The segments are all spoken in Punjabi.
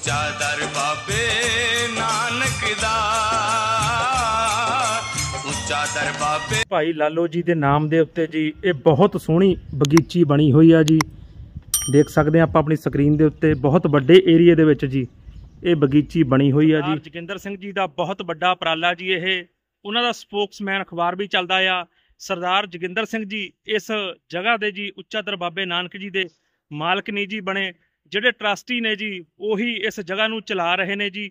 ਉੱਚਾ ਦਰ ਬਾਬੇ ਨਾਨਕ ਦਾ ਉੱਚਾ ਦਰ ਬਾਬੇ ਭਾਈ ਲਾਲੋ ਜੀ ਦੇ ਨਾਮ ਦੇ ਉੱਤੇ ਜੀ ਇਹ ਬਹੁਤ ਸੋਹਣੀ ਬਗੀਚੀ ਬਣੀ ਹੋਈ ਆ ਜੀ ਦੇਖ ਸਕਦੇ ਆ ਆਪਾਂ ਆਪਣੀ ਸਕਰੀਨ ਦੇ ਉੱਤੇ ਬਹੁਤ ਵੱਡੇ ਏਰੀਆ ਦੇ ਵਿੱਚ ਜੀ ਇਹ ਬਗੀਚੀ ਬਣੀ ਹੋਈ ਆ ਜੀ ਜਗਿੰਦਰ ਸਿੰਘ ਜੀ ਦਾ ਬਹੁਤ ਵੱਡਾ ਉਪਰਾਲਾ ਜੀ ਇਹ ਉਹਨਾਂ ਦਾ ਸਪੋਕਸਮੈਨ ਅਖਬਾਰ ਵੀ ਚੱਲਦਾ ਆ ਸਰਦਾਰ ਜਗਿੰਦਰ ਸਿੰਘ ਜੀ ਇਸ ਜਗ੍ਹਾ ਦੇ ਜੀ ਉੱਚਾ ਦਰਬਾਬੇ ਨਾਨਕ ਜੀ ਦੇ ਮਾਲਕ ਨੀ ਜੀ ਬਣੇ ਜਿਹੜੇ ਟਰਸਟੀ ਨੇ ਜੀ ਉਹੀ ਇਸ ਜਗ੍ਹਾ ਨੂੰ ਚਲਾ ਰਹੇ ਨੇ ਜੀ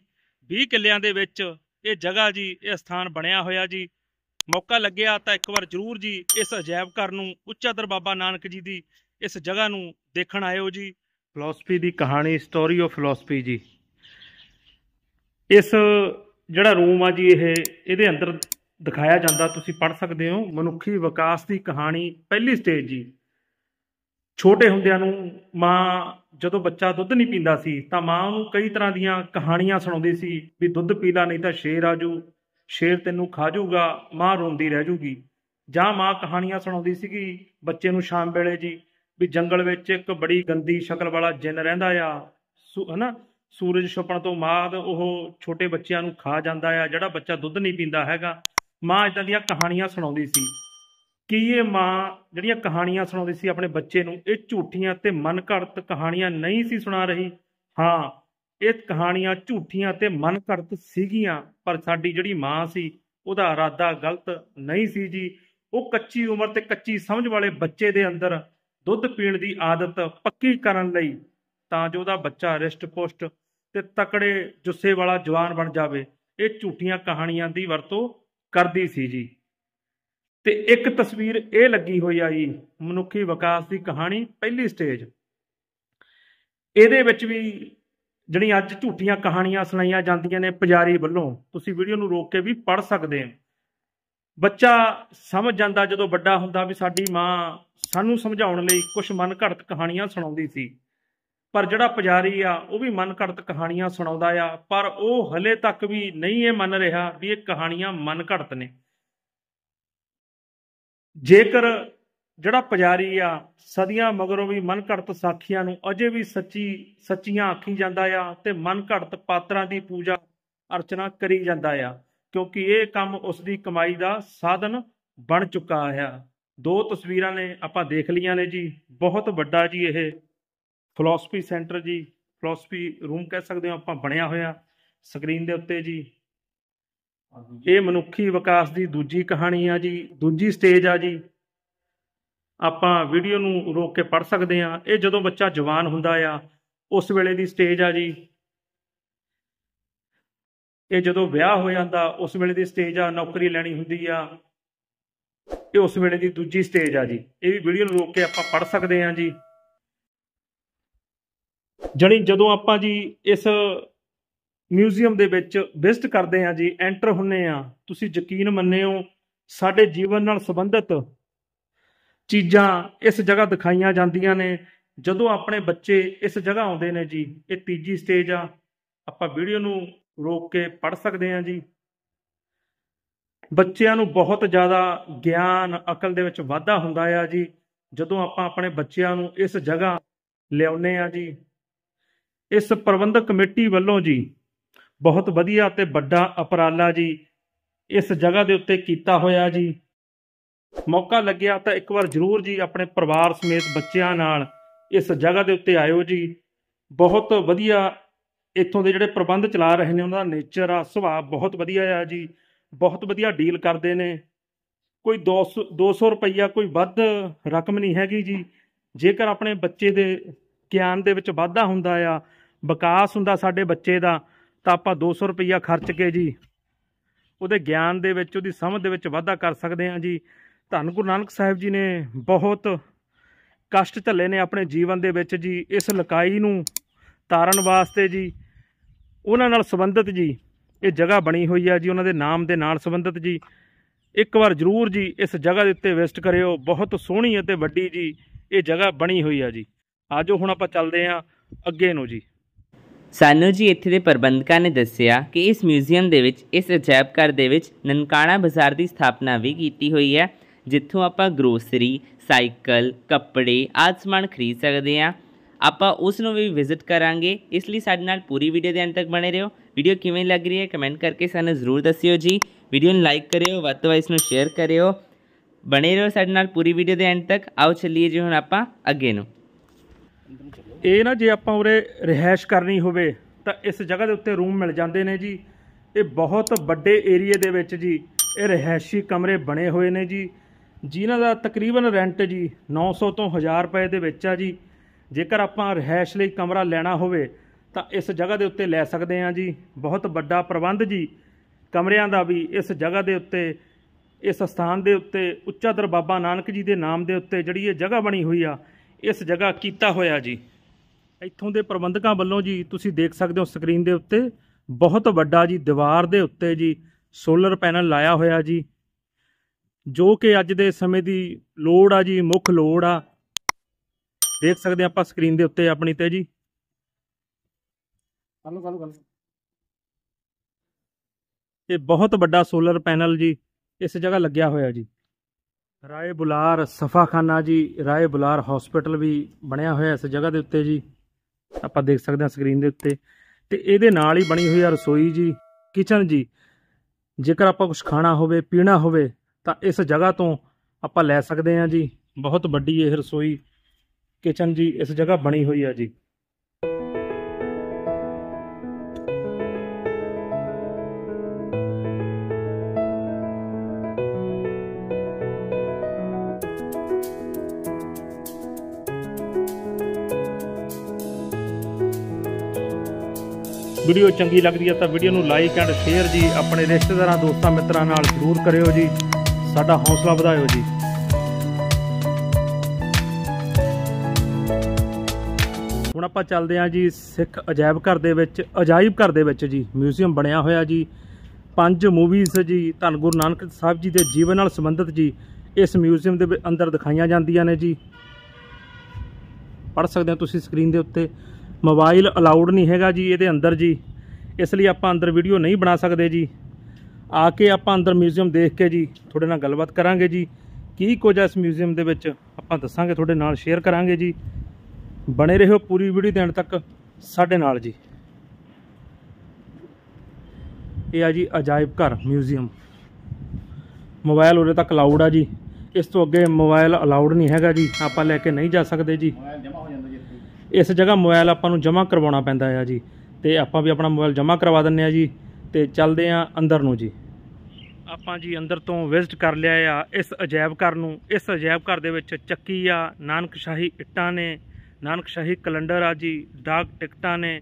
20 ਕਿੱਲਿਆਂ ਦੇ ਵਿੱਚ ਇਹ ਜਗ੍ਹਾ ਜੀ ਇਹ ਸਥਾਨ ਬਣਿਆ ਹੋਇਆ ਜੀ ਮੌਕਾ ਲੱਗਿਆ ਤਾਂ ਇੱਕ ਵਾਰ ਜ਼ਰੂਰ ਜੀ ਇਸ ਅਜਾਇਬ ਘਰ ਨੂੰ ਉੱਚਾ ਦਰ ਬਾਬਾ ਨਾਨਕ ਜੀ ਦੀ ਇਸ ਜਗ੍ਹਾ ਨੂੰ ਦੇਖਣ ਆਇਓ ਜੀ ਫਿਲਾਸਫੀ ਦੀ ਕਹਾਣੀ ਸਟੋਰੀ ਆਫ ਫਿਲਾਸਫੀ ਜੀ ਇਸ ਜਿਹੜਾ ਰੂਮ ਆ ਜੀ ਇਹ ਇਹਦੇ ਅੰਦਰ ਦਿਖਾਇਆ ਜਾਂਦਾ ਤੁਸੀਂ ਪੜ ਸਕਦੇ ਹੋ ਮਨੁੱਖੀ ਵਿਕਾਸ ਦੀ ਕਹਾਣੀ ਪਹਿਲੀ ਸਟੇਜ ਜੀ ਛੋਟੇ ਹੁੰਦਿਆਂ ਨੂੰ ਮਾਂ ਜਦੋਂ ਬੱਚਾ ਦੁੱਧ ਨਹੀਂ ਪੀਂਦਾ ਸੀ ਤਾਂ ਮਾਂ ਉਹਨੂੰ ਕਈ ਤਰ੍ਹਾਂ ਦੀਆਂ ਕਹਾਣੀਆਂ ਸੁਣਾਉਂਦੀ ਸੀ ਵੀ ਦੁੱਧ ਪੀ ਲੈ ਨਹੀਂ ਤਾਂ ਸ਼ੇਰ ਆ ਜੂ ਸ਼ੇਰ ਤੈਨੂੰ ਖਾ ਜਾਊਗਾ ਮਾਂ ਰੋਂਦੀ ਰਹਿ ਜੂਗੀ ਜਾਂ ਮਾਂ ਕਹਾਣੀਆਂ ਸੁਣਾਉਂਦੀ ਸੀਗੀ ਬੱਚੇ ਨੂੰ ਸ਼ਾਮ ਵੇਲੇ ਜੀ ਵੀ ਜੰਗਲ ਵਿੱਚ ਇੱਕ ਬੜੀ ਗੰਦੀ ਸ਼ਕਲ ਵਾਲਾ ਜਿੰਨ ਰਹਿੰਦਾ ਆ ਹਨਾ ਸੂਰਜ ਛੁਪਣ ਤੋਂ ਬਾਅਦ ਉਹ ਛੋਟੇ ਬੱਚਿਆਂ ਨੂੰ ਖਾ ਜਾਂਦਾ ਆ ਜਿਹੜਾ ਬੱਚਾ ਦੁੱਧ ਨਹੀਂ ਪੀਂਦਾ ਹੈਗਾ ਮਾਂ ਇਦਾਂ ਦੀਆਂ ਕਹਾਣੀਆਂ ਸੁਣਾਉਂਦੀ ਸੀ ਕੀ ਇਹ ਮਾਂ ਜਿਹੜੀਆਂ ਕਹਾਣੀਆਂ ਸੁਣਾਉਂਦੀ ਸੀ ਆਪਣੇ ਬੱਚੇ ਨੂੰ ਇਹ ਝੂਠੀਆਂ ਤੇ ਮਨਘੜਤ ਕਹਾਣੀਆਂ ਨਹੀਂ ਸੀ ਸੁਣਾ ਰਹੀ ਹਾਂ ਇਹ ਕਹਾਣੀਆਂ ਝੂਠੀਆਂ ਤੇ ਮਨਘੜਤ ਸੀਗੀਆਂ ਪਰ ਸਾਡੀ ਜਿਹੜੀ ਮਾਂ ਸੀ ਉਹਦਾ ਇਰਾਦਾ ਗਲਤ ਨਹੀਂ ਸੀ ਜੀ ਉਹ ਕੱਚੀ ਉਮਰ ਤੇ ਕੱਚੀ ਸਮਝ ਵਾਲੇ ਬੱਚੇ ਦੇ ਅੰਦਰ ਦੁੱਧ ਪੀਣ ਦੀ ਆਦਤ ਪੱਕੀ ਕਰਨ ਲਈ ਤਾਂ ਜੋ ਉਹਦਾ ਬੱਚਾ ਰਿਸ਼ਟ ਪੁਸ਼ਟ ਤੇ ਤਕੜੇ ਜੁੱਸੇ ਵਾਲਾ ਜਵਾਨ ਬਣ ਜਾਵੇ ਇਹ ਝੂਠੀਆਂ ਕਹਾਣੀਆਂ ਦੀ ਵਰਤੋਂ ਕਰਦੀ ਸੀ ਜੀ ਤੇ ਇੱਕ ਤਸਵੀਰ ਇਹ ਲੱਗੀ ਹੋਈ ਆ ਜੀ ਮਨੁੱਖੀ ਵਿਕਾਸ ਦੀ ਕਹਾਣੀ ਪਹਿਲੀ ਸਟੇਜ ਇਹਦੇ ਵਿੱਚ ਵੀ ਜਿਹੜੀਆਂ ਅੱਜ ਝੂਠੀਆਂ ਕਹਾਣੀਆਂ ਸੁਣਾਈਆਂ ਜਾਂਦੀਆਂ ਨੇ ਪੁਜਾਰੀ ਵੱਲੋਂ ਤੁਸੀਂ ਵੀਡੀਓ ਨੂੰ ਰੋਕ ਕੇ ਵੀ ਪੜ ਸਕਦੇ ਹੋ ਬੱਚਾ ਸਮਝ ਜਾਂਦਾ ਜਦੋਂ ਵੱਡਾ ਹੁੰਦਾ ਵੀ ਸਾਡੀ ਮਾਂ ਸਾਨੂੰ ਸਮਝਾਉਣ ਲਈ ਕੁਝ ਮਨਘੜਤ ਕਹਾਣੀਆਂ ਸੁਣਾਉਂਦੀ ਸੀ ਪਰ ਜਿਹੜਾ ਪੁਜਾਰੀ ਆ ਉਹ ਵੀ ਮਨਘੜਤ ਕਹਾਣੀਆਂ ਸੁਣਾਉਂਦਾ ਆ ਪਰ ਉਹ ਹਲੇ ਤੱਕ ਵੀ ਨਹੀਂ ਇਹ ਮੰਨ ਰਿਹਾ ਵੀ ਇਹ ਕਹਾਣੀਆਂ ਮਨਘੜਤ ਨੇ ਜੇਕਰ ਜਿਹੜਾ ਪੁਜਾਰੀ ਆ ਸਦੀਆਂ ਮਗਰੋਂ ਵੀ ਮਨ ਘੜਤ ਸਾਖੀਆਂ ਨੂੰ ਅਜੇ ਵੀ ਸੱਚੀ ਸੱਚੀਆਂ ਆਖੀ ਜਾਂਦਾ ਆ ਤੇ ਮਨ ਘੜਤ ਪਾਤਰਾਂ ਦੀ ਪੂਜਾ ਅਰਚਨਾ ਕਰੀ ਜਾਂਦਾ ਆ ਕਿਉਂਕਿ ਇਹ ਕੰਮ ਉਸ ਦੀ ਕਮਾਈ ਦਾ ਸਾਧਨ ਬਣ ਚੁੱਕਾ ਆ ਦੋ ਤਸਵੀਰਾਂ ਨੇ ਆਪਾਂ ਦੇਖ ਲਈਆਂ ਨੇ ਜੀ ਬਹੁਤ ਵੱਡਾ ਜੀ ਇਹ ਫਲਸਫੀ ਸੈਂਟਰ ਜੀ ਫਲਸਫੀ ਰੂਮ ਕਹਿ ਸਕਦੇ ਹਾਂ ਆਪਾਂ ਬਣਿਆ ਹੋਇਆ ਸਕਰੀਨ ਦੇ ਉੱਤੇ ਜੀ ਇਹ ਮਨੁੱਖੀ ਵਿਕਾਸ ਦੀ ਦੂਜੀ ਕਹਾਣੀ ਆ ਜੀ ਦੂਜੀ ਸਟੇਜ ਆ ਜੀ ਆਪਾਂ ਵੀਡੀਓ ਨੂੰ ਰੋਕ ਕੇ ਪੜ ਸਕਦੇ ਆ ਇਹ ਜਦੋਂ ਬੱਚਾ ਜਵਾਨ ਹੁੰਦਾ ਆ ਉਸ ਵੇਲੇ ਦੀ ਸਟੇਜ ਆ ਜੀ ਇਹ ਜਦੋਂ ਵਿਆਹ ਹੋ ਜਾਂਦਾ ਉਸ ਵੇਲੇ ਦੀ ਸਟੇਜ ਆ ਨੌਕਰੀ ਲੈਣੀ ਹੁੰਦੀ ਆ ਇਹ ਉਸ ਵੇਲੇ ਦੀ ਦੂਜੀ ਸਟੇਜ ਆ ਜੀ ਇਹ ਵੀ ਵੀਡੀਓ ਨੂੰ ਰੋਕ ਕੇ ਆਪਾਂ ਪੜ ਸਕਦੇ ਆ ਜੀ ਜਣੀ ਜਦੋਂ ਆਪਾਂ ਜੀ ਇਸ ਮਿਊਜ਼ੀਅਮ ਦੇ ਵਿੱਚ ਵਿਜ਼ਿਟ ਕਰਦੇ ਆ ਜੀ ਐਂਟਰ ਹੁੰਨੇ ਆ ਤੁਸੀਂ ਯਕੀਨ ਮੰਨਿਓ ਸਾਡੇ ਜੀਵਨ ਨਾਲ ਸੰਬੰਧਿਤ ਚੀਜ਼ਾਂ ਇਸ ਜਗ੍ਹਾ ਦਿਖਾਈਆਂ ਜਾਂਦੀਆਂ ਨੇ ਜਦੋਂ ਆਪਣੇ ਬੱਚੇ ਇਸ ਜਗ੍ਹਾ ਆਉਂਦੇ ਨੇ ਜੀ ਇਹ ਤੀਜੀ ਸਟੇਜ ਆ ਆਪਾਂ ਵੀਡੀਓ ਨੂੰ ਰੋਕ ਕੇ ਪੜ ਸਕਦੇ ਆ ਜੀ ਬੱਚਿਆਂ ਨੂੰ ਬਹੁਤ ਜ਼ਿਆਦਾ ਗਿਆਨ ਅਕਲ ਦੇ ਵਿੱਚ ਵਾਧਾ ਹੁੰਦਾ ਆ ਜੀ ਜਦੋਂ ਆਪਾਂ ਆਪਣੇ ਬੱਚਿਆਂ ਨੂੰ ਇਸ ਜਗ੍ਹਾ ਲਿਆਉਨੇ ਆ ਜੀ ਇਸ ਪ੍ਰਬੰਧਕ ਕਮੇਟੀ ਵੱਲੋਂ ਜੀ ਬਹੁਤ ਵਧੀਆ ਤੇ ਵੱਡਾ ਅਪਰਾਲਾ ਜੀ ਇਸ ਜਗ੍ਹਾ ਦੇ ਉੱਤੇ ਕੀਤਾ ਹੋਇਆ ਜੀ ਮੌਕਾ ਲੱਗਿਆ ਤਾਂ ਇੱਕ ਵਾਰ ਜ਼ਰੂਰ ਜੀ ਆਪਣੇ ਪਰਿਵਾਰ ਸਮੇਤ ਬੱਚਿਆਂ ਨਾਲ ਇਸ ਜਗ੍ਹਾ ਦੇ ਉੱਤੇ ਆਇਓ ਜੀ ਬਹੁਤ ਵਧੀਆ ਇੱਥੋਂ ਦੇ ਜਿਹੜੇ ਪ੍ਰਬੰਧ ਚਲਾ ਰਹੇ ਨੇ ਉਹਨਾਂ ਦਾ ਨੇਚਰ ਆ ਸੁਭਾਅ ਬਹੁਤ ਵਧੀਆ ਆ ਜੀ ਬਹੁਤ ਵਧੀਆ ਡੀਲ ਕਰਦੇ ਨੇ ਕੋਈ 200 200 ਰੁਪਈਆ ਕੋਈ ਵੱਧ ਰਕਮ ਨਹੀਂ ਹੈਗੀ ਜੀ ਜੇਕਰ ਆਪਣੇ ਬੱਚੇ ਦੇ ਗਿਆਨ ਦੇ ਵਿੱਚ ਵਾਧਾ ਹੁੰਦਾ ਆ ਵਿਕਾਸ ਹੁੰਦਾ ਸਾਡੇ ਬੱਚੇ ਦਾ ਤਾਂ ਆਪਾਂ 200 ਰੁਪਈਆ ਖਰਚ ਕੇ ਜੀ ਉਹਦੇ ਗਿਆਨ ਦੇ ਵਿੱਚ ਉਹਦੀ ਸਮਝ ਦੇ ਵਿੱਚ ਵਾਧਾ ਕਰ ਸਕਦੇ ਹਾਂ ਜੀ ਧੰਨ ਗੁਰੂ ਨਾਨਕ ਸਾਹਿਬ ਜੀ ਨੇ ਬਹੁਤ ਕਸ਼ਟ ਝੱਲੇ ਨੇ ਆਪਣੇ ਜੀਵਨ ਦੇ ਵਿੱਚ ਜੀ ਇਸ ਲਕਾਈ ਨੂੰ ਤਾਰਨ ਵਾਸਤੇ ਜੀ ਉਹਨਾਂ ਨਾਲ ਸੰਬੰਧਿਤ ਜੀ ਇਹ ਜਗ੍ਹਾ ਬਣੀ ਹੋਈ ਆ ਜੀ ਉਹਨਾਂ ਦੇ ਨਾਮ ਦੇ ਨਾਲ ਸੰਬੰਧਿਤ ਜੀ ਇੱਕ ਵਾਰ ਜ਼ਰੂਰ ਜੀ ਇਸ ਜਗ੍ਹਾ ਦੇ ਉੱਤੇ ਵਿਜ਼ਿਟ ਕਰਿਓ ਬਹੁਤ ਸੋਹਣੀ ਅਤੇ ਵੱਡੀ ਜੀ ਇਹ ਜਗ੍ਹਾ ਬਣੀ ਹੋਈ ਆ ਜੀ ਆਜੋ ਹੁਣ ਆਪਾਂ ਚੱਲਦੇ ਆਂ ਅੱਗੇ ਨੂੰ ਜੀ ਸਾਨੂੰ ਜੀ ਇੱਥੇ ਦੇ ਪ੍ਰਬੰਧਕਾਂ ਨੇ ਦੱਸਿਆ ਕਿ ਇਸ ਮਿਊਜ਼ੀਅਮ ਦੇ ਵਿੱਚ ਇਸ ਅਜਾਇਬ ਘਰ ਦੇ ਵਿੱਚ ਨਨਕਾਣਾ ਬਾਜ਼ਾਰ ਦੀ ਸਥਾਪਨਾ ਵੀ ਕੀਤੀ ਹੋਈ ਹੈ ਜਿੱਥੋਂ ਆਪਾਂ ਗਰੋਸਰੀ ਸਾਈਕਲ ਕੱਪੜੇ ਆਦਿ ਸਮਾਨ ਖਰੀਦ ਸਕਦੇ ਹਾਂ ਆਪਾਂ ਉਸ ਨੂੰ ਵੀ ਵਿਜ਼ਿਟ ਕਰਾਂਗੇ ਇਸ ਲਈ ਸਾਡੇ ਨਾਲ ਪੂਰੀ ਵੀਡੀਓ ਦੇ ਅੰਤ ਤੱਕ ਬਣੇ ਰਹੋ ਵੀਡੀਓ ਕਿਵੇਂ ਲੱਗ ਰਹੀ ਹੈ ਕਮੈਂਟ ਕਰਕੇ ਸਾਨੂੰ ਜ਼ਰੂਰ ਦੱਸਿਓ ਜੀ ਵੀਡੀਓ ਨੂੰ ਲਾਈਕ ਕਰਿਓ ਵੱਧ ਤੋਂ ਵੱਧ ਇਸ ਨੂੰ ਸ਼ੇਅਰ ਕਰਿਓ ਬਣੇ ਰਹੋ ਸਾਡੇ ਨਾਲ ਪੂਰੀ ਵੀਡੀਓ ਦੇ ਅੰਤ ਤੱਕ ਆਓ ਚੱਲੀਏ ਜੀ ਹੁਣ ਆਪਾਂ ਅੱਗੇ ਨੂੰ ਇਹ ਨਾ ਜੇ ਆਪਾਂ ਉਰੇ ਰਿਹਾਇਸ਼ ਕਰਨੀ ਹੋਵੇ ਤਾਂ ਇਸ ਜਗ੍ਹਾ ਦੇ ਉੱਤੇ ਰੂਮ ਮਿਲ ਜਾਂਦੇ ਨੇ ਜੀ ਇਹ ਬਹੁਤ ਵੱਡੇ ਏਰੀਆ ਦੇ ਵਿੱਚ ਜੀ ਇਹ ਰਿਹائشੀ ਕਮਰੇ ਬਣੇ ਹੋਏ ਨੇ ਜੀ ਜਿਨ੍ਹਾਂ ਦਾ ਤਕਰੀਬਨ ਰੈਂਟ ਜੀ 900 ਤੋਂ 1000 ਰੁਪਏ ਦੇ ਵਿੱਚ ਆ ਜੀ ਜੇਕਰ ਆਪਾਂ ਰਿਹائش ਲਈ ਕਮਰਾ ਲੈਣਾ ਹੋਵੇ ਤਾਂ ਇਸ ਜਗ੍ਹਾ ਦੇ ਉੱਤੇ ਲੈ ਸਕਦੇ ਆ ਜੀ ਬਹੁਤ ਵੱਡਾ ਪ੍ਰਬੰਧ ਜੀ ਕਮਰਿਆਂ ਦਾ ਵੀ ਇਸ ਜਗ੍ਹਾ ਦੇ ਉੱਤੇ ਇਸ ਸਥਾਨ ਦੇ ਉੱਤੇ ਉੱਚਾ ਦਰ ਬਾਬਾ ਨਾਨਕ ਜੀ ਦੇ ਨਾਮ ਦੇ ਉੱਤੇ ਜਿਹੜੀ ਇਹ ਜਗ੍ਹਾ ਬਣੀ ਹੋਈ ਆ ਇਸ ਜਗ੍ਹਾ ਕੀਤਾ ਹੋਇਆ ਜੀ ਇੱਥੋਂ ਦੇ ਪ੍ਰਬੰਧਕਾਂ ਵੱਲੋਂ ਜੀ ਤੁਸੀਂ ਦੇਖ ਸਕਦੇ ਹੋ ਸਕਰੀਨ ਦੇ ਉੱਤੇ ਬਹੁਤ ਵੱਡਾ ਜੀ ਦੀਵਾਰ ਦੇ ਉੱਤੇ ਜੀ ਸੋਲਰ ਪੈਨਲ ਲਾਇਆ ਹੋਇਆ ਜੀ ਜੋ ਕਿ ਅੱਜ ਦੇ ਸਮੇਂ ਦੀ ਲੋੜ ਆ ਜੀ ਮੁੱਖ ਲੋੜ ਆ ਦੇਖ ਸਕਦੇ ਆਪਾਂ ਸਕਰੀਨ ਦੇ ਉੱਤੇ ਆਪਣੀ ਤੇ ਜੀ ਹਲੋ ਹਲੋ ਹਲੋ ਇਹ ਬਹੁਤ ਵੱਡਾ ਸੋਲਰ ਪੈਨਲ ਜੀ ਇਸ ਜਗ੍ਹਾ ਲੱਗਿਆ ਹੋਇਆ ਜੀ ਰਾਏ ਬੁਲਾਰ ਸਫਾਖਾਨਾ ਜੀ ਰਾਏ ਬੁਲਾਰ ਹਸਪੀਟਲ ਵੀ ਬਣਿਆ ਹੋਇਆ ਇਸ ਜਗ੍ਹਾ ਦੇ ਉੱਤੇ ਜੀ ਆਪਾਂ ਦੇਖ ਸਕਦੇ ਹਾਂ ਸਕਰੀਨ ਦੇ ਉੱਤੇ ਤੇ ਇਹਦੇ ਨਾਲ ਹੀ ਬਣੀ ਹੋਈ ਆ ਰਸੋਈ ਜੀ ਕਿਚਨ ਜੀ ਜੇਕਰ ਆਪਾਂ ਕੁਝ ਖਾਣਾ ਹੋਵੇ ਪੀਣਾ ਹੋਵੇ ਤਾਂ ਇਸ ਜਗ੍ਹਾ ਤੋਂ ਆਪਾਂ ਲੈ ਸਕਦੇ ਹਾਂ ਜੀ ਬਹੁਤ ਵੱਡੀ ਇਹ ਰਸੋਈ ਕਿਚਨ ਜੀ ਇਸ ਜਗ੍ਹਾ ਬਣੀ ਹੋਈ ਆ ਜੀ ਵੀਡੀਓ ਚੰਗੀ ਲੱਗਦੀ ਹੈ ਤਾਂ ਵੀਡੀਓ ਨੂੰ ਲਾਈਕ ਐਂਡ ਸ਼ੇਅਰ ਜੀ ਆਪਣੇ ਰਿਸ਼ਤੇਦਾਰਾਂ ਦੋਸਤਾਂ ਮਿੱਤਰਾਂ ਨਾਲ ਜ਼ਰੂਰ ਕਰਿਓ ਜੀ ਸਾਡਾ ਹੌਸਲਾ ਵਧਾਇਓ ਜੀ ਹੁਣ ਆਪਾਂ ਚੱਲਦੇ ਆਂ ਜੀ ਸਿੱਖ ਅਜਾਇਬ ਘਰ ਦੇ ਵਿੱਚ ਅਜਾਇਬ ਘਰ ਦੇ ਵਿੱਚ ਜੀ ਮਿਊਜ਼ੀਅਮ ਬਣਿਆ ਹੋਇਆ ਜੀ ਪੰਜ ਮੂਵੀਜ਼ ਜੀ ਧੰਨ ਗੁਰੂ ਨਾਨਕ ਸਾਹਿਬ ਜੀ ਦੇ ਜੀਵਨ ਨਾਲ ਸੰਬੰਧਿਤ ਜੀ ਇਸ ਮਿਊਜ਼ੀਅਮ ਦੇ ਅੰਦਰ ਦਿਖਾਈਆਂ ਜਾਂਦੀਆਂ ਨੇ ਜੀ ਪੜ ਸਕਦੇ ਹੋ ਤੁਸੀਂ ਸਕਰੀਨ ਦੇ ਉੱਤੇ ਮੋਬਾਈਲ ਅਲਾਉਡ ਨਹੀਂ ਹੈਗਾ ਜੀ ਇਹਦੇ ਅੰਦਰ ਜੀ ਇਸ ਲਈ ਆਪਾਂ ਅੰਦਰ ਵੀਡੀਓ ਨਹੀਂ ਬਣਾ ਸਕਦੇ ਜੀ ਆ ਕੇ ਆਪਾਂ ਅੰਦਰ ਮਿਊਜ਼ੀਅਮ ਦੇਖ ਕੇ ਜੀ ਤੁਹਾਡੇ ਨਾਲ ਗੱਲਬਾਤ ਕਰਾਂਗੇ ਜੀ ਕੀ ਕੁਝ ਇਸ ਮਿਊਜ਼ੀਅਮ ਦੇ ਵਿੱਚ ਆਪਾਂ ਦੱਸਾਂਗੇ ਤੁਹਾਡੇ ਨਾਲ ਸ਼ੇਅਰ ਕਰਾਂਗੇ ਜੀ ਬਣੇ ਰਹੋ ਪੂਰੀ ਵੀਡੀਓ ਦੇਣ ਤੱਕ ਸਾਡੇ ਨਾਲ ਜੀ ਇਹ ਆ ਜੀ ਅਜਾਇਬ ਘਰ ਮਿਊਜ਼ੀਅਮ ਮੋਬਾਈਲ ਉਰੇ ਤੱਕ ਅਲਾਉਡ ਆ ਜੀ ਇਸ ਤੋਂ ਅੱਗੇ ਮੋਬਾਈਲ ਅਲਾਉਡ ਨਹੀਂ ਹੈਗਾ ਜੀ ਆਪਾਂ ਲੈ ਕੇ ਨਹੀਂ ਜਾ ਸਕਦੇ ਜੀ ਮੋਬਾਈਲ ਜਮਾ ਹੋ ਜਾਂਦਾ ਇਸ ਜਗ੍ਹਾ ਮੋਬਾਈਲ ਆਪਾਂ ਨੂੰ ਜਮ੍ਹਾਂ ਕਰਵਾਉਣਾ ਪੈਂਦਾ ਆ ਜੀ ਤੇ ਆਪਾਂ ਵੀ ਆਪਣਾ ਮੋਬਾਈਲ ਜਮ੍ਹਾਂ ਕਰਵਾ ਦਿੰਨੇ ਆ ਜੀ ਤੇ ਚੱਲਦੇ ਆ ਅੰਦਰ ਨੂੰ ਜੀ ਆਪਾਂ ਜੀ ਅੰਦਰ ਤੋਂ ਵਿਜ਼ਿਟ ਕਰ ਲਿਆ ਆ ਇਸ ਅਜਾਇਬ ਘਰ ਨੂੰ ਇਸ ਅਜਾਇਬ ਘਰ ਦੇ ਵਿੱਚ ਚੱਕੀ ਆ ਸ਼ਾਹੀ ਇੱਟਾਂ ਨੇ ਸ਼ਾਹੀ ਕੈਲੰਡਰ ਆ ਜੀ ਡਾਕ ਟਿਕਟਾਂ ਨੇ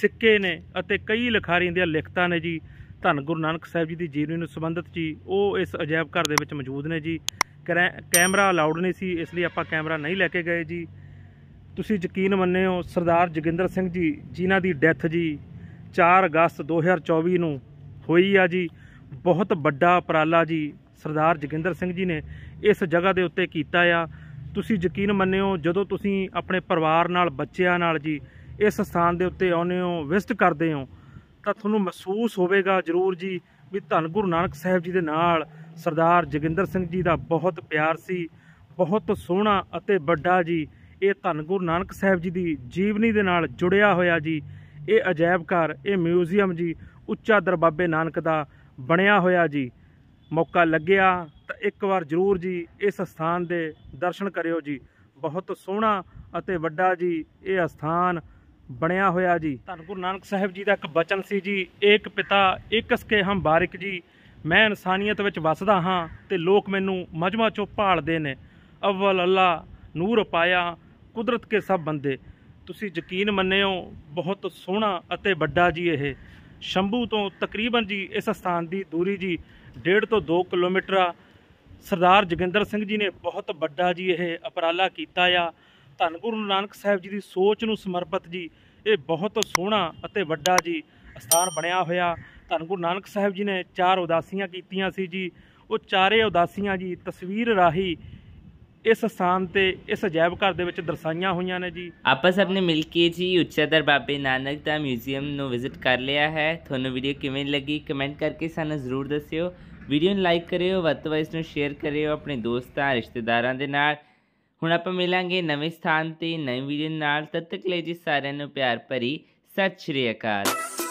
ਸਿੱਕੇ ਨੇ ਅਤੇ ਕਈ ਲਿਖਾਰੀਆਂ ਦੀਆਂ ਲਿਖਤਾਂ ਨੇ ਜੀ ਧੰਨ ਗੁਰੂ ਨਾਨਕ ਸਾਹਿਬ ਜੀ ਦੀ ਜੀਵਨੀ ਨੂੰ ਸੰਬੰਧਿਤ ਜੀ ਉਹ ਇਸ ਅਜਾਇਬ ਘਰ ਦੇ ਵਿੱਚ ਮੌਜੂਦ ਨੇ ਜੀ ਕੈਮਰਾ ਅਲਾਉਡ ਨਹੀਂ ਸੀ ਇਸ ਲਈ ਆਪਾਂ ਕੈਮਰਾ ਨਹੀਂ ਲੈ ਕੇ ਗਏ ਜੀ ਤੁਸੀਂ ਯਕੀਨ ਮੰਨਿਓ ਸਰਦਾਰ ਜਗਿੰਦਰ ਸਿੰਘ ਜੀ ਜਿਨ੍ਹਾਂ ਦੀ ਡੈਥ ਜੀ 4 ਅਗਸਤ 2024 ਨੂੰ ਹੋਈ ਆ ਜੀ ਬਹੁਤ ਵੱਡਾ ਉਪਰਾਲਾ ਜੀ ਸਰਦਾਰ ਜਗਿੰਦਰ ਸਿੰਘ ਜੀ ਨੇ ਇਸ ਜਗ੍ਹਾ ਦੇ ਉੱਤੇ ਕੀਤਾ ਆ ਤੁਸੀਂ ਯਕੀਨ ਮੰਨਿਓ ਜਦੋਂ ਤੁਸੀਂ ਆਪਣੇ ਪਰਿਵਾਰ ਨਾਲ ਬੱਚਿਆਂ ਨਾਲ ਜੀ ਇਸ ਸਥਾਨ ਦੇ ਉੱਤੇ ਆਉਨੇ ਹੋ ਵਿਜ਼ਿਟ ਕਰਦੇ ਹੋ ਤਾਂ ਤੁਹਾਨੂੰ ਮਹਿਸੂਸ ਹੋਵੇਗਾ ਜ਼ਰੂਰ ਜੀ ਵੀ ਧੰਨ ਗੁਰੂ ਨਾਨਕ ਸਾਹਿਬ ਜੀ ਦੇ ਨਾਲ ਸਰਦਾਰ ਜਗਿੰਦਰ ਸਿੰਘ ਜੀ ਦਾ ਬਹੁਤ ਪਿਆਰ ਸੀ ਬਹੁਤ ਸੋਹਣਾ ਅਤੇ ਵੱਡਾ ਜੀ ਇਹ ਧੰਨ ਗੁਰੂ ਨਾਨਕ ਸਾਹਿਬ ਜੀ ਦੀ ਜੀਵਨੀ ਦੇ ਨਾਲ ਜੁੜਿਆ ਹੋਇਆ ਜੀ ਇਹ ਅਜਾਇਬ ਘਰ ਇਹ ਮਿਊਜ਼ੀਅਮ ਜੀ ਉੱਚਾ ਦਰਬਾਬੇ ਨਾਨਕ ਦਾ ਬਣਿਆ ਹੋਇਆ ਜੀ ਮੌਕਾ ਲੱਗਿਆ ਤਾਂ ਇੱਕ ਵਾਰ ਜ਼ਰੂਰ ਜੀ ਇਸ ਸਥਾਨ ਦੇ ਦਰਸ਼ਨ ਕਰਿਓ ਜੀ ਬਹੁਤ ਸੋਹਣਾ ਅਤੇ ਵੱਡਾ ਜੀ ਇਹ ਸਥਾਨ ਬਣਿਆ ਹੋਇਆ ਜੀ ਧੰਨ ਗੁਰੂ ਨਾਨਕ ਸਾਹਿਬ ਜੀ ਦਾ ਇੱਕ ਬਚਨ ਸੀ ਜੀ ਇੱਕ ਪਿਤਾ ਇੱਕ ਸਕੇ ਹਮ ਬਾਰਿਕ ਜੀ ਮੈਂ ਇਨਸਾਨੀਅਤ ਵਿੱਚ ਵਸਦਾ ਹਾਂ ਤੇ ਲੋਕ ਮੈਨੂੰ ਮਜਮਾ ਚੋਂ ਭਾਲਦੇ ਨੇ ਅਵਲ ਅੱਲਾ ਨੂਰ ਪਾਇਆ ਕੁਦਰਤ ਕੇ ਸਭ ਬੰਦੇ ਤੁਸੀਂ ਯਕੀਨ ਮੰਨਿਓ ਬਹੁਤ ਸੋਹਣਾ ਅਤੇ ਵੱਡਾ ਜੀ ਇਹ ਸ਼ੰਭੂ ਤੋਂ ਤਕਰੀਬਨ ਜੀ ਇਸ ਸਥਾਨ ਦੀ ਦੂਰੀ ਜੀ 1.5 ਤੋਂ 2 ਕਿਲੋਮੀਟਰ ਆ ਸਰਦਾਰ ਜਗਿੰਦਰ ਸਿੰਘ ਜੀ ਨੇ ਬਹੁਤ ਵੱਡਾ ਜੀ ਇਹ ਅਪਰਾਲਾ ਕੀਤਾ ਆ ਧੰਨ ਗੁਰੂ ਨਾਨਕ ਸਾਹਿਬ ਜੀ ਦੀ ਸੋਚ ਨੂੰ ਸਮਰਪਿਤ ਜੀ ਇਹ ਬਹੁਤ ਸੋਹਣਾ ਅਤੇ ਵੱਡਾ ਜੀ ਸਥਾਨ ਬਣਿਆ ਹੋਇਆ ਧੰਨ ਗੁਰੂ ਨਾਨਕ ਸਾਹਿਬ ਜੀ ਨੇ ਚਾਰ ਉਦਾਸੀਆਂ ਕੀਤੀਆਂ ਸੀ ਜੀ ਉਹ ਚਾਰੇ ਉਦਾਸੀਆਂ ਜੀ ਤਸਵੀਰ ਰਾਹੀ ਇਸ ਸਥਾਨ ਤੇ ਇਸ ਅਜਾਇਬ ਘਰ ਦੇ ਵਿੱਚ ਦਰਸਾਈਆਂ ਹੋਈਆਂ ਨੇ ਜੀ ਆਪਾਂ ਸਭ ਨੇ ਮਿਲ ਕੇ ਜੀ ਉੱਚਾਦਰ ਬਾਬੇ ਨਾਨਕ ਦਾ ਮਿਊਜ਼ੀਅਮ ਨੂੰ ਵਿਜ਼ਿਟ ਕਰ ਲਿਆ ਹੈ ਤੁਹਾਨੂੰ ਵੀਡੀਓ ਕਿਵੇਂ ਲੱਗੀ ਕਮੈਂਟ ਕਰਕੇ ਸਾਨੂੰ ਜ਼ਰੂਰ ਦੱਸਿਓ ਵੀਡੀਓ ਨੂੰ ਲਾਈਕ ਕਰਿਓ ਵੱਧ ਤੋਂ ਵੱਧ ਇਸ ਨੂੰ ਸ਼ੇਅਰ ਕਰਿਓ ਆਪਣੇ ਦੋਸਤਾਂ ਰਿਸ਼ਤੇਦਾਰਾਂ ਦੇ ਨਾਲ ਹੁਣ ਆਪਾਂ ਮਿਲਾਂਗੇ ਨਵੇਂ ਸਥਾਨ ਤੇ ਨਵੀਂ ਵੀਡੀਓ ਨਾਲ ਤਦ ਤੱਕ ਲਈ ਜੀ ਸਾਰਿਆਂ ਨੂੰ ਪਿਆਰ ਭਰੀ ਸਤਿ ਸ਼੍ਰੀ ਅਕਾਲ